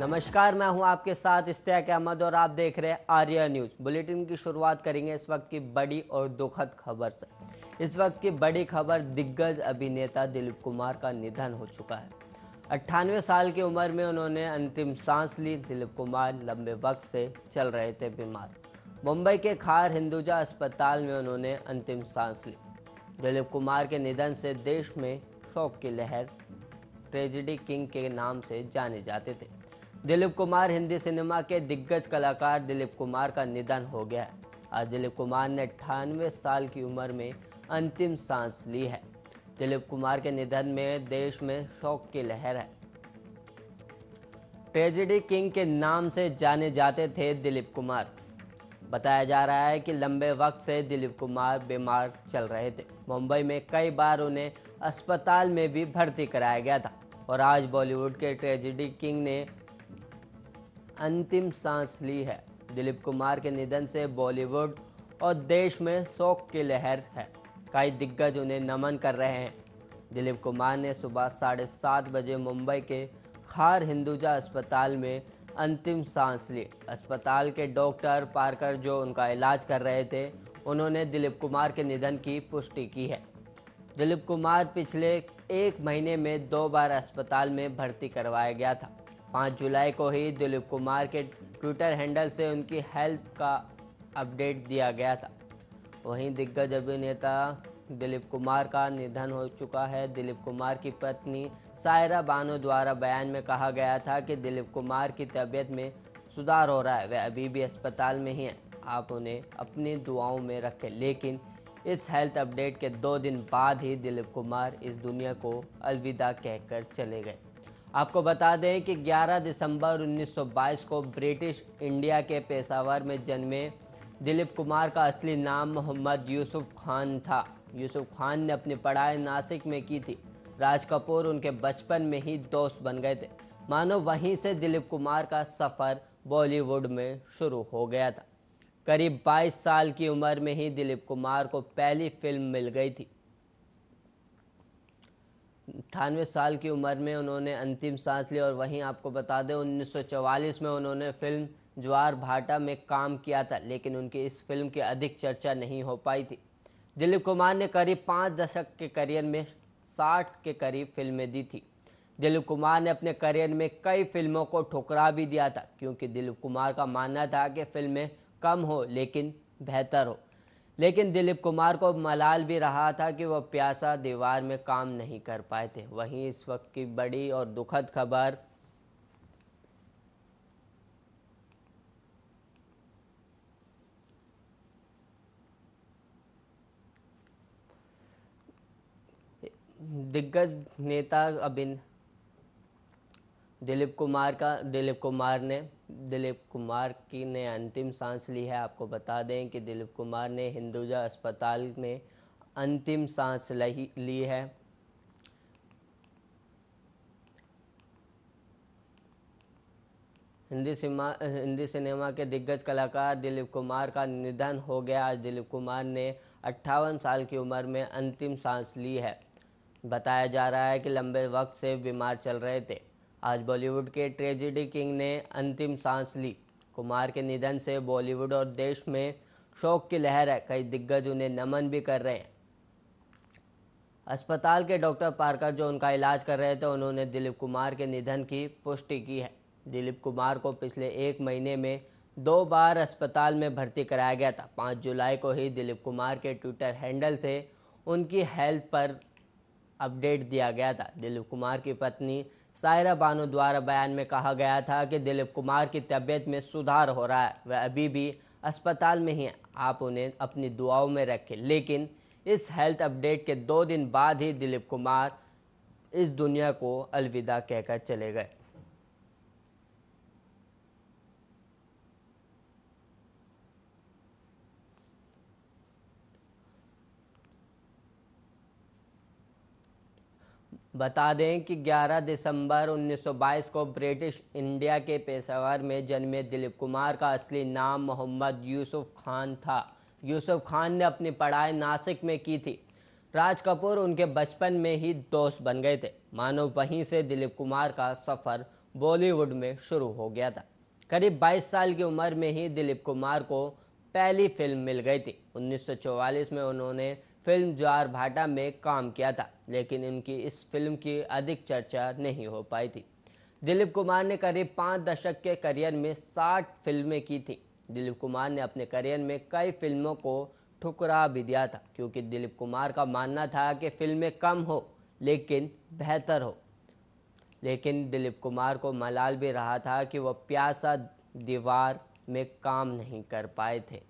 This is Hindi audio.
नमस्कार मैं हूं आपके साथ इश्तियाक अहमद और आप देख रहे हैं आर्या न्यूज बुलेटिन की शुरुआत करेंगे इस वक्त की बड़ी और दुखद खबर से इस वक्त की बड़ी खबर दिग्गज अभिनेता दिलीप कुमार का निधन हो चुका है अट्ठानवे साल की उम्र में उन्होंने अंतिम सांस ली दिलीप कुमार लंबे वक्त से चल रहे थे बीमार मुंबई के खार हिंदुजा अस्पताल में उन्होंने अंतिम सांस ली दिलीप कुमार के निधन से देश में शोक की लहर ट्रेजिडी किंग के नाम से जाने जाते थे दिलीप कुमार हिंदी सिनेमा के दिग्गज कलाकार दिलीप कुमार का निधन हो गया है आज दिलीप कुमार ने अठानवे साल की उम्र में अंतिम सांस ली है दिलीप कुमार के निधन में देश में शोक की लहर है ट्रेजिडी किंग के नाम से जाने जाते थे दिलीप कुमार बताया जा रहा है कि लंबे वक्त से दिलीप कुमार बीमार चल रहे थे मुंबई में कई बार उन्हें अस्पताल में भी भर्ती कराया गया था और आज बॉलीवुड के ट्रेजिडी किंग ने अंतिम सांस ली है दिलीप कुमार के निधन से बॉलीवुड और देश में शोक की लहर है कई दिग्गज उन्हें नमन कर रहे हैं दिलीप कुमार ने सुबह साढ़े सात बजे मुंबई के खार हिंदुजा अस्पताल में अंतिम सांस ली अस्पताल के डॉक्टर पार्कर जो उनका इलाज कर रहे थे उन्होंने दिलीप कुमार के निधन की पुष्टि की है दिलीप कुमार पिछले एक महीने में दो बार अस्पताल में भर्ती करवाया गया था पाँच जुलाई को ही दिलीप कुमार के ट्विटर हैंडल से उनकी हेल्थ का अपडेट दिया गया था वहीं दिग्गज अभिनेता दिलीप कुमार का निधन हो चुका है दिलीप कुमार की पत्नी सायरा बानो द्वारा बयान में कहा गया था कि दिलीप कुमार की तबीयत में सुधार हो रहा है वह अभी भी अस्पताल में ही हैं आप उन्हें अपनी दुआओं में रखें लेकिन इस हेल्थ अपडेट के दो दिन बाद ही दिलीप कुमार इस दुनिया को अलविदा कहकर चले गए आपको बता दें कि 11 दिसंबर 1922 को ब्रिटिश इंडिया के पेशावर में जन्मे दिलीप कुमार का असली नाम मोहम्मद यूसुफ खान था यूसुफ खान ने अपनी पढ़ाई नासिक में की थी राज कपूर उनके बचपन में ही दोस्त बन गए थे मानो वहीं से दिलीप कुमार का सफ़र बॉलीवुड में शुरू हो गया था करीब 22 साल की उम्र में ही दिलीप कुमार को पहली फिल्म मिल गई थी अट्ठानवे साल की उम्र में उन्होंने अंतिम सांस ली और वहीं आपको बता दें 1944 में उन्होंने फिल्म ज्वार भाटा में काम किया था लेकिन उनकी इस फिल्म की अधिक चर्चा नहीं हो पाई थी दिलीप कुमार ने करीब पाँच दशक के करियर में साठ के करीब फिल्में दी थी दिलीप कुमार ने अपने करियर में कई फिल्मों को ठुकरा भी दिया था क्योंकि दिलीप कुमार का मानना था कि फिल्में कम हो लेकिन बेहतर हो लेकिन दिलीप कुमार को मलाल भी रहा था कि वह प्यासा दीवार में काम नहीं कर पाए थे वहीं इस वक्त की बड़ी और दुखद खबर दिग्गज नेता अभिन दिलीप कुमार का दिलीप कुमार ने दिलीप कुमार की ने अंतिम सांस ली है आपको बता दें कि दिलीप कुमार ने हिंदुजा अस्पताल में अंतिम सांस ली है हिंदी सिनेमा हिंदी सिनेमा के दिग्गज कलाकार दिलीप कुमार का निधन हो गया आज दिलीप कुमार ने अट्ठावन साल की उम्र में अंतिम सांस ली है बताया जा रहा है कि लंबे वक्त से बीमार चल रहे थे आज बॉलीवुड के ट्रेजिडी किंग ने अंतिम सांस ली कुमार के निधन से बॉलीवुड और देश में शोक की लहर है कई दिग्गज उन्हें नमन भी कर रहे हैं अस्पताल के डॉक्टर पारकर जो उनका इलाज कर रहे थे उन्होंने दिलीप कुमार के निधन की पुष्टि की है दिलीप कुमार को पिछले एक महीने में दो बार अस्पताल में भर्ती कराया गया था पाँच जुलाई को ही दिलीप कुमार के ट्विटर हैंडल से उनकी हेल्थ पर अपडेट दिया गया था दिलीप कुमार की पत्नी सायरा बानो द्वारा बयान में कहा गया था कि दिलीप कुमार की तबीयत में सुधार हो रहा है वह अभी भी अस्पताल में ही आप उन्हें अपनी दुआओं में रखें लेकिन इस हेल्थ अपडेट के दो दिन बाद ही दिलीप कुमार इस दुनिया को अलविदा कहकर चले गए बता दें कि 11 दिसंबर 1922 को ब्रिटिश इंडिया के पेशावर में जन्मे दिलीप कुमार का असली नाम मोहम्मद यूसुफ खान था यूसुफ खान ने अपनी पढ़ाई नासिक में की थी राज कपूर उनके बचपन में ही दोस्त बन गए थे मानो वहीं से दिलीप कुमार का सफ़र बॉलीवुड में शुरू हो गया था करीब 22 साल की उम्र में ही दिलीप कुमार को पहली फिल्म मिल गई थी 1944 में उन्होंने फिल्म ज्वार भाटा में काम किया था लेकिन इनकी इस फिल्म की अधिक चर्चा नहीं हो पाई थी दिलीप कुमार ने करीब पाँच दशक के करियर में साठ फिल्में की थी दिलीप कुमार ने अपने करियर में कई फिल्मों को ठुकरा भी दिया था क्योंकि दिलीप कुमार का मानना था कि फिल्में कम हो लेकिन बेहतर हो लेकिन दिलीप कुमार को मलाल भी रहा था कि वह प्यासा दीवार में काम नहीं कर पाए थे